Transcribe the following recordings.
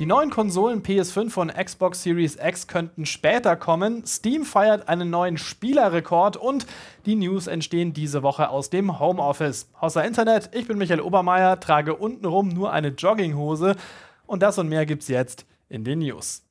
Die neuen Konsolen PS5 und Xbox Series X könnten später kommen. Steam feiert einen neuen Spielerrekord und die News entstehen diese Woche aus dem Homeoffice. Außer Internet, ich bin Michael Obermeier, trage untenrum nur eine Jogginghose und das und mehr gibt's jetzt in den News.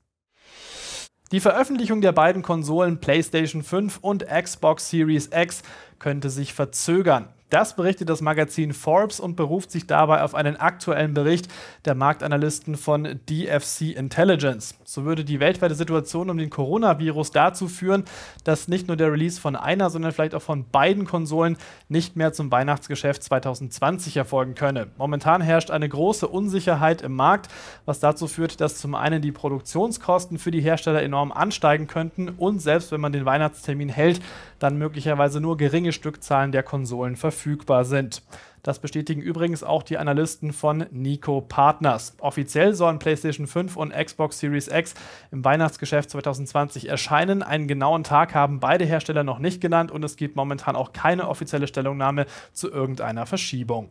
Die Veröffentlichung der beiden Konsolen PlayStation 5 und Xbox Series X könnte sich verzögern. Das berichtet das Magazin Forbes und beruft sich dabei auf einen aktuellen Bericht der Marktanalysten von DFC Intelligence. So würde die weltweite Situation um den Coronavirus dazu führen, dass nicht nur der Release von einer, sondern vielleicht auch von beiden Konsolen nicht mehr zum Weihnachtsgeschäft 2020 erfolgen könne. Momentan herrscht eine große Unsicherheit im Markt, was dazu führt, dass zum einen die Produktionskosten für die Hersteller enorm ansteigen könnten und selbst wenn man den Weihnachtstermin hält, dann möglicherweise nur geringe Stückzahlen der Konsolen verfügbar sind. Das bestätigen übrigens auch die Analysten von Nico Partners. Offiziell sollen PlayStation 5 und Xbox Series X im Weihnachtsgeschäft 2020 erscheinen. Einen genauen Tag haben beide Hersteller noch nicht genannt und es gibt momentan auch keine offizielle Stellungnahme zu irgendeiner Verschiebung.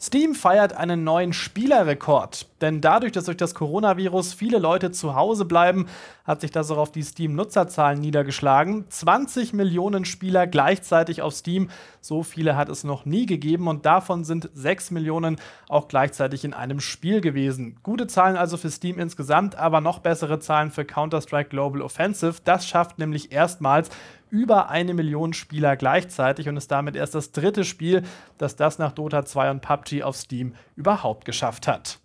Steam feiert einen neuen Spielerrekord. Denn dadurch, dass durch das Coronavirus viele Leute zu Hause bleiben, hat sich das auch auf die Steam-Nutzerzahlen niedergeschlagen. 20 Millionen Spieler gleichzeitig auf Steam. So viele hat es noch nie gegeben und davon sind 6 Millionen auch gleichzeitig in einem Spiel gewesen. Gute Zahlen also für Steam insgesamt, aber noch bessere Zahlen für Counter-Strike Global Offensive. Das schafft nämlich erstmals über eine Million Spieler gleichzeitig und ist damit erst das dritte Spiel, das das nach Dota 2 und PUBG auf Steam überhaupt geschafft hat.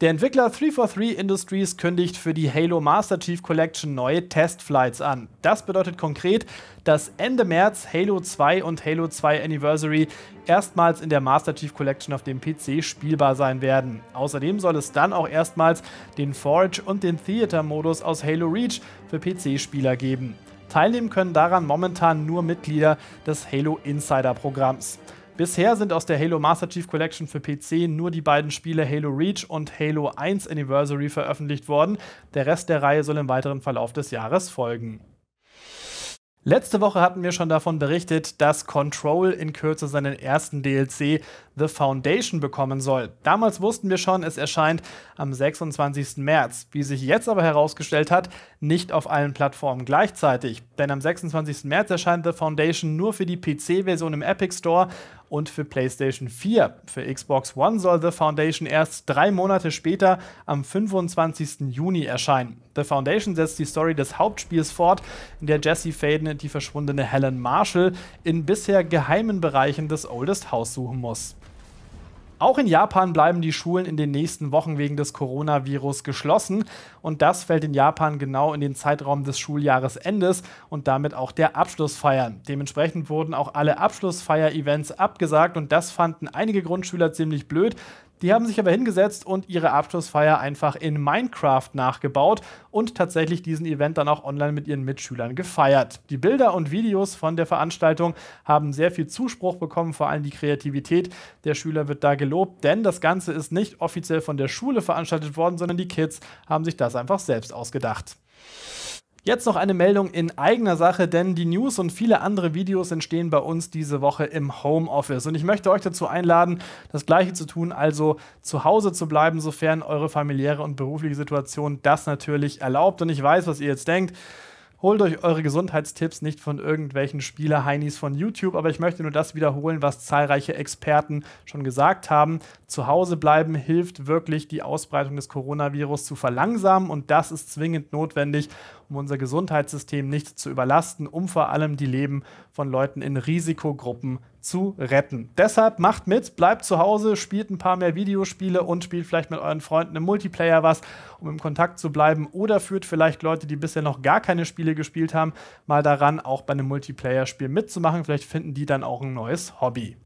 Der Entwickler 343 Industries kündigt für die Halo Master Chief Collection neue Testflights an. Das bedeutet konkret, dass Ende März Halo 2 und Halo 2 Anniversary erstmals in der Master Chief Collection auf dem PC spielbar sein werden. Außerdem soll es dann auch erstmals den Forge und den Theater-Modus aus Halo Reach für PC-Spieler geben. Teilnehmen können daran momentan nur Mitglieder des Halo Insider-Programms. Bisher sind aus der Halo Master Chief Collection für PC nur die beiden Spiele Halo Reach und Halo 1 Anniversary veröffentlicht worden. Der Rest der Reihe soll im weiteren Verlauf des Jahres folgen. Letzte Woche hatten wir schon davon berichtet, dass Control in Kürze seinen ersten DLC The Foundation bekommen soll. Damals wussten wir schon, es erscheint am 26. März. Wie sich jetzt aber herausgestellt hat, nicht auf allen Plattformen gleichzeitig. Denn am 26. März erscheint The Foundation nur für die PC-Version im Epic Store und für PlayStation 4. Für Xbox One soll The Foundation erst drei Monate später am 25. Juni erscheinen. The Foundation setzt die Story des Hauptspiels fort, in der Jesse Faden die verschwundene Helen Marshall in bisher geheimen Bereichen des Oldest House suchen muss. Auch in Japan bleiben die Schulen in den nächsten Wochen wegen des Coronavirus geschlossen. Und das fällt in Japan genau in den Zeitraum des Schuljahresendes und damit auch der Abschlussfeiern. Dementsprechend wurden auch alle Abschlussfeier-Events abgesagt und das fanden einige Grundschüler ziemlich blöd. Die haben sich aber hingesetzt und ihre Abschlussfeier einfach in Minecraft nachgebaut und tatsächlich diesen Event dann auch online mit ihren Mitschülern gefeiert. Die Bilder und Videos von der Veranstaltung haben sehr viel Zuspruch bekommen, vor allem die Kreativität der Schüler wird da gelobt, denn das Ganze ist nicht offiziell von der Schule veranstaltet worden, sondern die Kids haben sich das einfach selbst ausgedacht. Jetzt noch eine Meldung in eigener Sache, denn die News und viele andere Videos entstehen bei uns diese Woche im Homeoffice. Und ich möchte euch dazu einladen, das Gleiche zu tun, also zu Hause zu bleiben, sofern eure familiäre und berufliche Situation das natürlich erlaubt. Und ich weiß, was ihr jetzt denkt. Holt euch eure Gesundheitstipps nicht von irgendwelchen Spieler-Heinis von YouTube, aber ich möchte nur das wiederholen, was zahlreiche Experten schon gesagt haben. Zu Hause bleiben hilft wirklich, die Ausbreitung des Coronavirus zu verlangsamen und das ist zwingend notwendig, um unser Gesundheitssystem nicht zu überlasten, um vor allem die Leben von Leuten in Risikogruppen zu retten. Deshalb macht mit, bleibt zu Hause, spielt ein paar mehr Videospiele und spielt vielleicht mit euren Freunden im Multiplayer was, um im Kontakt zu bleiben oder führt vielleicht Leute, die bisher noch gar keine Spiele gespielt haben, mal daran, auch bei einem Multiplayer-Spiel mitzumachen. Vielleicht finden die dann auch ein neues Hobby.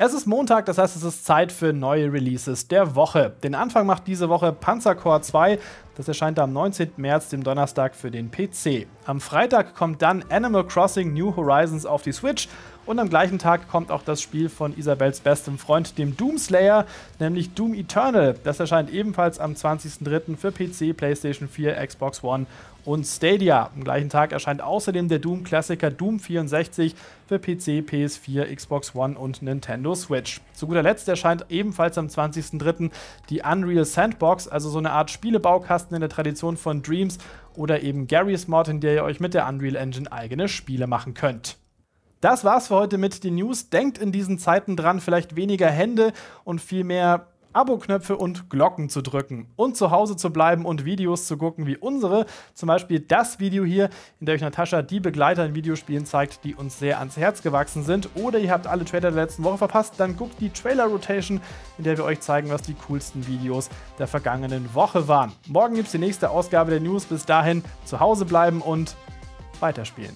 Es ist Montag, das heißt, es ist Zeit für neue Releases der Woche. Den Anfang macht diese Woche Panzerkorps 2. Das erscheint am 19. März, dem Donnerstag, für den PC. Am Freitag kommt dann Animal Crossing New Horizons auf die Switch. Und am gleichen Tag kommt auch das Spiel von Isabels bestem Freund, dem Doomslayer, nämlich Doom Eternal. Das erscheint ebenfalls am 20.03. für PC, PlayStation 4, Xbox One und Stadia. Am gleichen Tag erscheint außerdem der Doom-Klassiker Doom 64 für PC, PS4, Xbox One und Nintendo Switch. Zu guter Letzt erscheint ebenfalls am 20.03. die Unreal Sandbox, also so eine Art Spielebaukasten in der Tradition von Dreams oder eben Gary's Mod, in der ihr euch mit der Unreal Engine eigene Spiele machen könnt. Das war's für heute mit den News. Denkt in diesen Zeiten dran, vielleicht weniger Hände und viel mehr Abo-Knöpfe und Glocken zu drücken und zu Hause zu bleiben und Videos zu gucken wie unsere, zum Beispiel das Video hier, in dem euch Natascha die Begleiter in Videospielen zeigt, die uns sehr ans Herz gewachsen sind. Oder ihr habt alle Trailer der letzten Woche verpasst, dann guckt die Trailer-Rotation, in der wir euch zeigen, was die coolsten Videos der vergangenen Woche waren. Morgen gibt es die nächste Ausgabe der News. Bis dahin zu Hause bleiben und weiterspielen.